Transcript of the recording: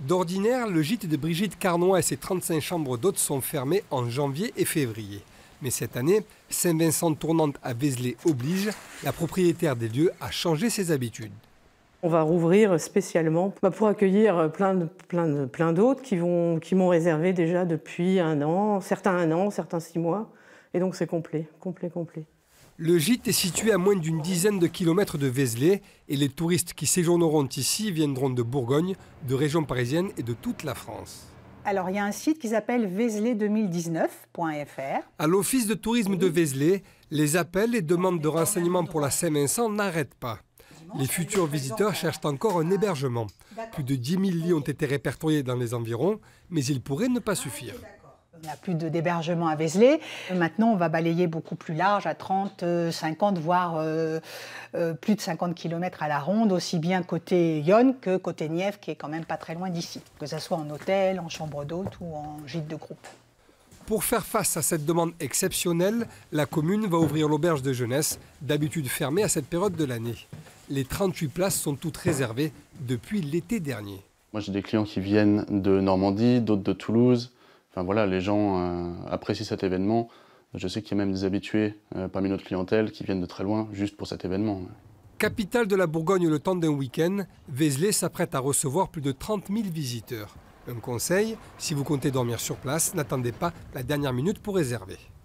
D'ordinaire, le gîte de Brigitte Carnoy et ses 35 chambres d'hôtes sont fermées en janvier et février. Mais cette année, Saint-Vincent Tournante à Vézelay oblige, la propriétaire des lieux a changé ses habitudes. On va rouvrir spécialement bah, pour accueillir plein de, plein plein qui, vont, qui m'ont réservé déjà depuis un an, certains un an, certains six mois. Et donc c'est complet, complet, complet. Le gîte est situé à moins d'une dizaine de kilomètres de Vézelay et les touristes qui séjourneront ici viendront de Bourgogne, de régions parisiennes et de toute la France. Alors, il y a un site qui s'appelle vézelay2019.fr. À l'Office de tourisme de Vézelay, les appels et demandes de renseignements pour la Saint-Vincent n'arrêtent pas. Les futurs visiteurs cherchent encore un hébergement. Plus de 10 000 lits ont été répertoriés dans les environs, mais ils pourraient ne pas suffire. On n'a plus de d'hébergement à Vézelay. Euh, maintenant, on va balayer beaucoup plus large, à 30, 50, euh, voire euh, plus de 50 km à la ronde, aussi bien côté Yonne que côté Nièvre, qui est quand même pas très loin d'ici, que ce soit en hôtel, en chambre d'hôte ou en gîte de groupe. Pour faire face à cette demande exceptionnelle, la commune va ouvrir l'auberge de jeunesse, d'habitude fermée à cette période de l'année. Les 38 places sont toutes réservées depuis l'été dernier. Moi j'ai des clients qui viennent de Normandie, d'autres de Toulouse, voilà, les gens euh, apprécient cet événement. Je sais qu'il y a même des habitués euh, parmi notre clientèle qui viennent de très loin juste pour cet événement. Capitale de la Bourgogne le temps d'un week-end, Vézelay s'apprête à recevoir plus de 30 000 visiteurs. Un conseil, si vous comptez dormir sur place, n'attendez pas la dernière minute pour réserver.